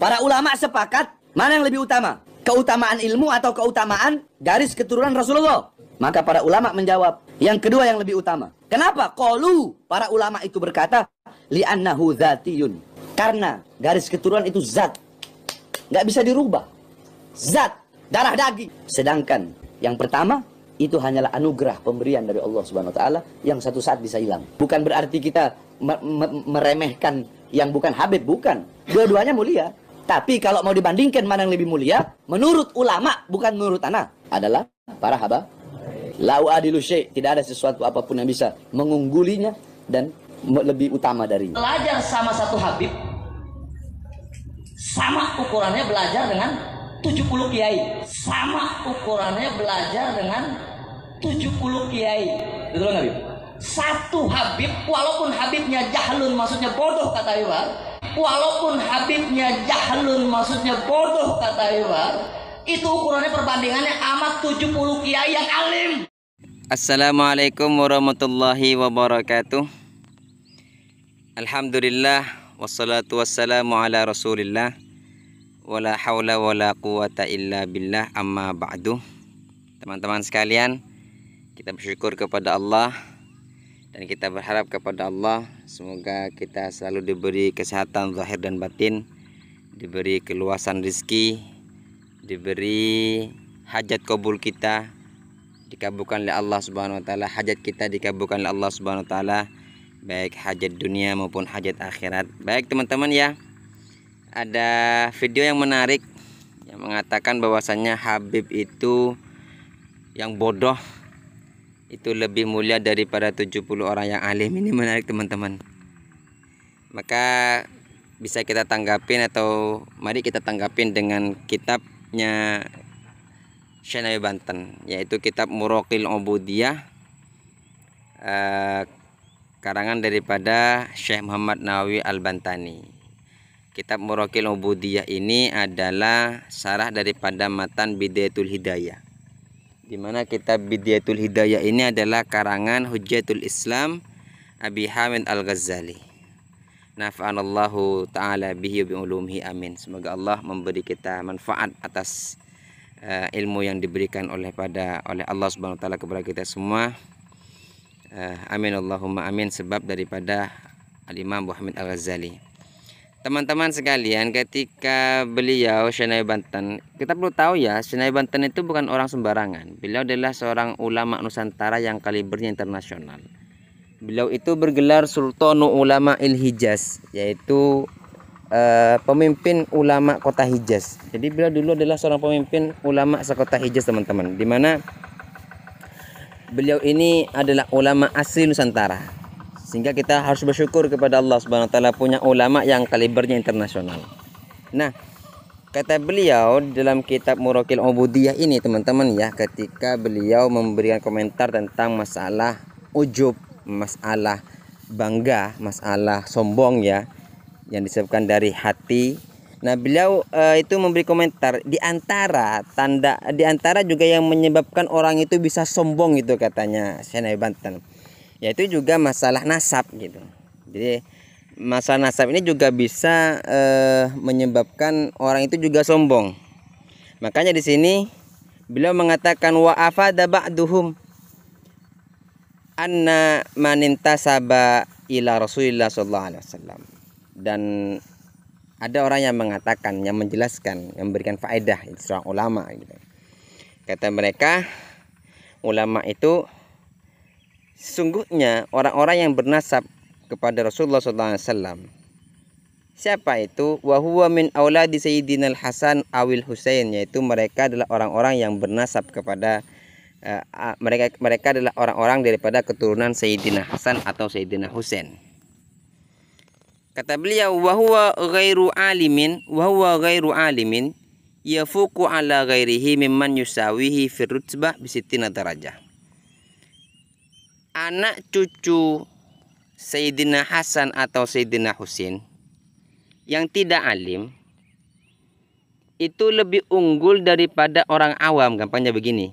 Para ulama sepakat mana yang lebih utama? Keutamaan ilmu atau keutamaan garis keturunan Rasulullah? Maka para ulama menjawab, yang kedua yang lebih utama. Kenapa? Qalu, para ulama itu berkata, li'annahu zatiyun. Karena garis keturunan itu zat. Nggak bisa dirubah. Zat, darah daging. Sedangkan yang pertama, itu hanyalah anugerah pemberian dari Allah Subhanahu wa taala yang satu saat bisa hilang. Bukan berarti kita meremehkan yang bukan Habib, bukan. Dua-duanya mulia. Tapi kalau mau dibandingkan mana yang lebih mulia, menurut ulama, bukan menurut anak, adalah para haba. Lau adilu syai, tidak ada sesuatu apapun yang bisa mengunggulinya dan lebih utama darinya. Belajar sama satu Habib, sama ukurannya belajar dengan 70 kiai. Sama ukurannya belajar dengan 70 kiai. Betul nggak, Habib? Satu Habib, walaupun Habibnya jahlun, maksudnya bodoh kata Iwan, walaupun Habibnya jahlun maksudnya bodoh kata Iwan itu ukurannya perbandingannya amat 70 kiai yang alim Assalamualaikum warahmatullahi wabarakatuh Alhamdulillah wassalatu wassalamu ala rasulillah wala haula wala quwata illa billah amma ba'du teman-teman sekalian kita bersyukur kepada Allah dan kita berharap kepada Allah semoga kita selalu diberi kesehatan zahir dan batin diberi keluasan rezeki diberi hajat kabul kita dikabulkan oleh Allah Subhanahu wa taala hajat kita dikabulkan oleh Allah Subhanahu wa taala baik hajat dunia maupun hajat akhirat baik teman-teman ya ada video yang menarik yang mengatakan bahwasannya Habib itu yang bodoh itu lebih mulia daripada 70 orang yang alim ini menarik teman-teman maka bisa kita tanggapin atau mari kita tanggapin dengan kitabnya Syenawi Banten yaitu kitab Muraqil Ubudiyah eh, karangan daripada Syekh Muhammad Nawawi Al-Bantani kitab Muraqil Ubudiyah ini adalah sarah daripada matan Bidayatul Hidayah dimana kitab Bidyatul Hidayah ini adalah karangan Hujjatul Islam Abi Hamid Al-Ghazali Naf'anallahu ta'ala bihi ulumhi amin Semoga Allah memberi kita manfaat atas uh, ilmu yang diberikan oleh pada oleh Allah Subhanahu wa taala kepada kita semua. Uh, amin Allahumma amin sebab daripada Al Imam Muhammad Al Ghazali teman-teman sekalian ketika beliau Syenai Banten kita perlu tahu ya Syenai Banten itu bukan orang sembarangan beliau adalah seorang ulama Nusantara yang kalibernya internasional beliau itu bergelar Sultanu Ulama Il Hijaz yaitu uh, pemimpin ulama kota Hijaz jadi beliau dulu adalah seorang pemimpin ulama sekota Hijaz teman-teman dimana beliau ini adalah ulama asli Nusantara sehingga kita harus bersyukur kepada Allah Subhanahu wa taala punya ulama yang kalibernya internasional. Nah, kata beliau dalam kitab Murakil Ubudiyah ini teman-teman ya, ketika beliau memberikan komentar tentang masalah ujub, masalah bangga, masalah sombong ya yang disebabkan dari hati Nah, beliau e, itu memberi komentar di antara tanda di antara juga yang menyebabkan orang itu bisa sombong itu katanya Senai Banten yaitu juga masalah nasab gitu jadi masalah nasab ini juga bisa eh, menyebabkan orang itu juga sombong makanya di sini beliau mengatakan wa afada ba'duhum anna manintasaba ila rasulullah sallallahu alaihi wasallam dan ada orang yang mengatakan yang menjelaskan yang memberikan faedah seorang ulama gitu. Kata mereka ulama itu sungguhnya orang-orang yang bernasab kepada Rasulullah SAW siapa itu wahwa min auladi sayyidina al-hasan awil husain yaitu mereka adalah orang-orang yang bernasab kepada uh, mereka mereka adalah orang-orang daripada keturunan sayyidina hasan atau sayyidina husain kata beliau wahwa ghairu alimin wahwa ghairu alimin yafuku ala ghairihi mimman yusawihi fi rutbah bisittina darajah anak cucu Sayyidina Hasan atau Sayyidina Husin yang tidak alim itu lebih unggul daripada orang awam gampangnya begini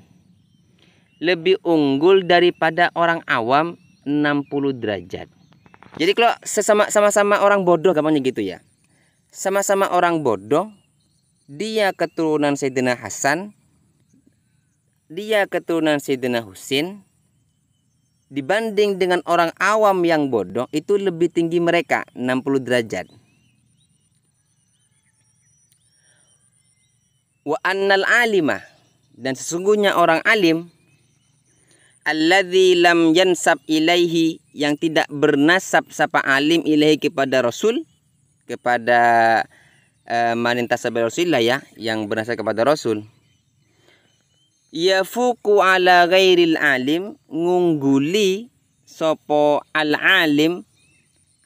lebih unggul daripada orang awam 60 derajat jadi kalau sesama sama-sama orang bodoh gampangnya gitu ya sama-sama orang bodoh dia keturunan Sayyidina Hasan dia keturunan Sayyidina Husin dibanding dengan orang awam yang bodoh itu lebih tinggi mereka 60 derajat. Wa annal alimah dan sesungguhnya orang alim alladzi lam yansab ilaihi yang tidak bernasab sapa alim ilaihi kepada rasul kepada uh, eh, manintasabil rasulillah ya yang bernasab kepada rasul yafuku ala ghairil alim ngungguli sopo al alim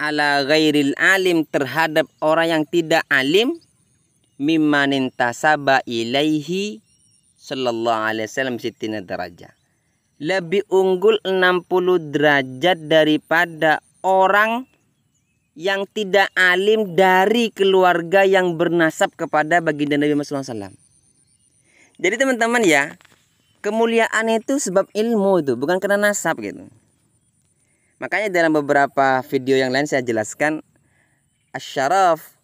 ala ghairil alim terhadap orang yang tidak alim mimmanin tasaba ilaihi sallallahu alaihi wasallam sittina derajat lebih unggul 60 derajat daripada orang yang tidak alim dari keluarga yang bernasab kepada baginda Nabi Muhammad SAW. Jadi teman-teman ya, kemuliaan itu sebab ilmu itu bukan karena nasab gitu makanya dalam beberapa video yang lain saya jelaskan asyaraf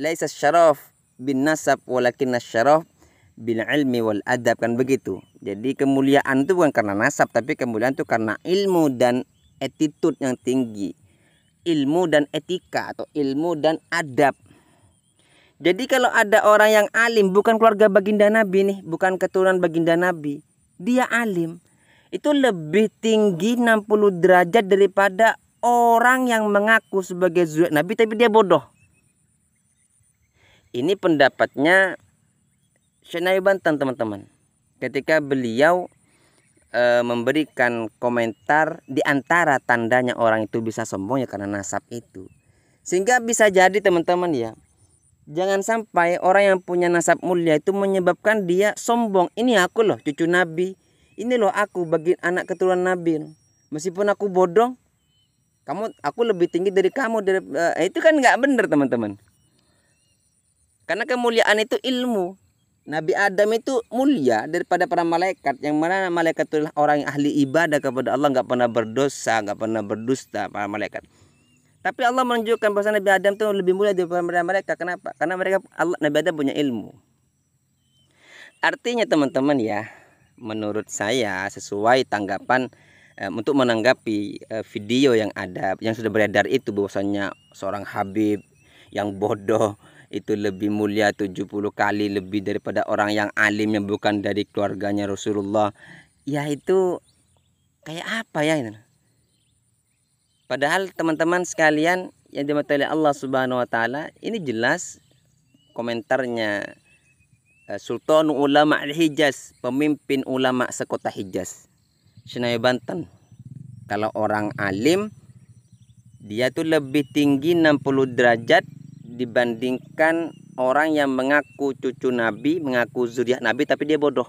laisa syaraf bin nasab walakin asyaraf bil ilmi wal adab kan begitu jadi kemuliaan itu bukan karena nasab tapi kemuliaan itu karena ilmu dan attitude yang tinggi ilmu dan etika atau ilmu dan adab jadi kalau ada orang yang alim bukan keluarga baginda Nabi nih, bukan keturunan baginda Nabi, dia alim. Itu lebih tinggi 60 derajat daripada orang yang mengaku sebagai zuriat Nabi tapi dia bodoh. Ini pendapatnya Syekh Banten teman-teman. Ketika beliau e, memberikan komentar di antara tandanya orang itu bisa sombong ya karena nasab itu. Sehingga bisa jadi teman-teman ya Jangan sampai orang yang punya nasab mulia itu menyebabkan dia sombong. Ini aku loh cucu Nabi. Ini loh aku bagi anak keturunan Nabi. Meskipun aku bodong, kamu aku lebih tinggi dari kamu dari eh, itu kan gak benar teman-teman. Karena kemuliaan itu ilmu. Nabi Adam itu mulia daripada para malaikat yang mana malaikat itulah orang yang ahli ibadah kepada Allah Gak pernah berdosa gak pernah berdusta para malaikat. Tapi Allah menunjukkan bahwa Nabi Adam itu lebih mulia daripada mereka. Kenapa? Karena mereka Allah, Nabi Adam punya ilmu. Artinya teman-teman ya, menurut saya sesuai tanggapan eh, untuk menanggapi eh, video yang ada yang sudah beredar itu bahwasanya seorang Habib yang bodoh itu lebih mulia 70 kali lebih daripada orang yang alim yang bukan dari keluarganya Rasulullah. Ya itu kayak apa ya ini? Padahal teman-teman sekalian yang dimata oleh Allah Subhanahu wa taala, ini jelas komentarnya eh, Sultan Ulama Al-Hijaz, pemimpin ulama sekota Hijaz, Senai Banten. Kalau orang alim dia tuh lebih tinggi 60 derajat dibandingkan orang yang mengaku cucu Nabi, mengaku zuriat Nabi tapi dia bodoh.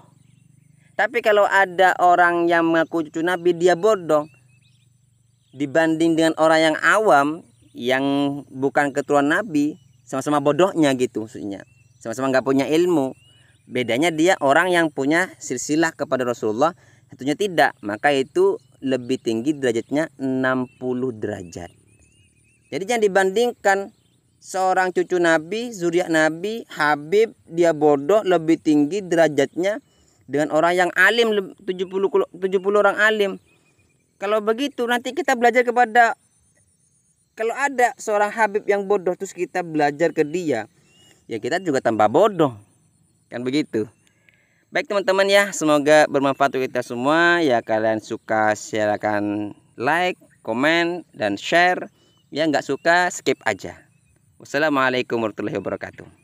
Tapi kalau ada orang yang mengaku cucu Nabi dia bodoh, dibanding dengan orang yang awam yang bukan keturunan nabi sama-sama bodohnya gitu maksudnya sama-sama nggak punya ilmu bedanya dia orang yang punya silsilah kepada Rasulullah tentunya tidak maka itu lebih tinggi derajatnya 60 derajat jadi jangan dibandingkan seorang cucu Nabi zuriat Nabi Habib dia bodoh lebih tinggi derajatnya dengan orang yang alim 70 70 orang alim kalau begitu nanti kita belajar kepada kalau ada seorang Habib yang bodoh terus kita belajar ke dia, ya kita juga tambah bodoh. Kan begitu. Baik teman-teman ya, semoga bermanfaat untuk kita semua. Ya kalian suka silakan like, komen dan share. ya nggak suka skip aja. Wassalamualaikum warahmatullahi wabarakatuh.